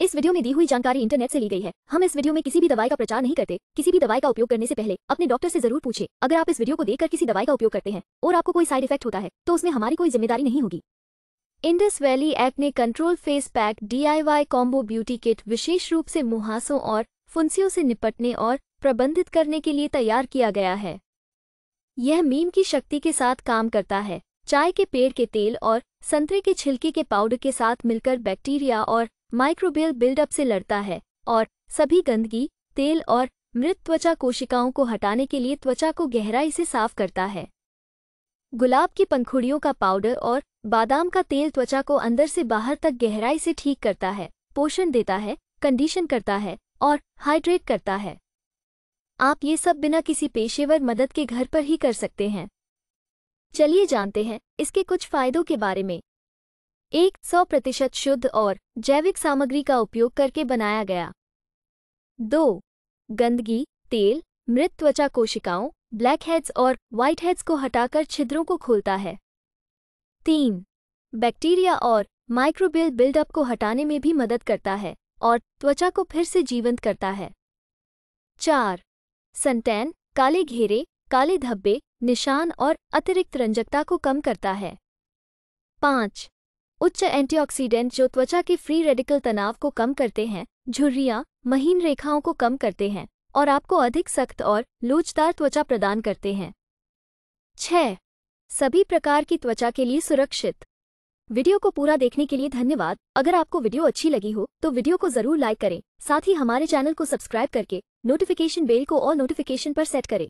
इस वीडियो में दी हुई जानकारी इंटरनेट से ली गई है हम इस वीडियो में किसी भी दवाई का प्रचार नहीं करते किसी भी दवाई का उपयोग करने से पहले अपने डॉक्टर से जरूर पूछे अगर आप इस वीडियो को देखकर किसी दवाई का उपयोग करते हैं और आपको कोई साइड इफेक्ट होता है तो उसमें हमारी कोई जिम्मेदारी नहीं होगी इंडस वैली एक्ट ने control face pack DIY combo beauty kit विशेष रूप से मुहासों और फुंसियों से निपटने और प्रबंधित करने के लिए तैयार किया गया है यह मीम की शक्ति के साथ काम करता है चाय के पेड़ के तेल और संतरे के छिलके के पाउडर के साथ मिलकर बैक्टीरिया और माइक्रोबियल बिल्डअप से लड़ता है और सभी गंदगी तेल और मृत त्वचा कोशिकाओं को हटाने के लिए त्वचा को गहराई से साफ करता है गुलाब की पंखुड़ियों का पाउडर और बादाम का तेल त्वचा को अंदर से बाहर तक गहराई से ठीक करता है पोषण देता है कंडीशन करता है और हाइड्रेट करता है आप ये सब बिना किसी पेशेवर मदद के घर पर ही कर सकते हैं चलिए जानते हैं इसके कुछ फायदों के बारे में एक सौ प्रतिशत शुद्ध और जैविक सामग्री का उपयोग करके बनाया गया दो गंदगी तेल मृत त्वचा कोशिकाओं ब्लैक हेड्स और व्हाइट हेड्स को हटाकर छिद्रों को खोलता है तीन बैक्टीरिया और माइक्रोबियल बिल्डअप को हटाने में भी मदद करता है और त्वचा को फिर से जीवंत करता है चार सनटैन काले घेरे काले धब्बे निशान और अतिरिक्त रंजकता को कम करता है पाँच उच्च एंटीऑक्सीडेंट जो त्वचा के फ्री रेडिकल तनाव को कम करते हैं झुर्रियाँ महीन रेखाओं को कम करते हैं और आपको अधिक सख्त और लोचदार त्वचा प्रदान करते हैं छ सभी प्रकार की त्वचा के लिए सुरक्षित वीडियो को पूरा देखने के लिए धन्यवाद अगर आपको वीडियो अच्छी लगी हो तो वीडियो को जरूर लाइक करें साथ ही हमारे चैनल को सब्सक्राइब करके नोटिफिकेशन बेल को और नोटिफिकेशन पर सेट करें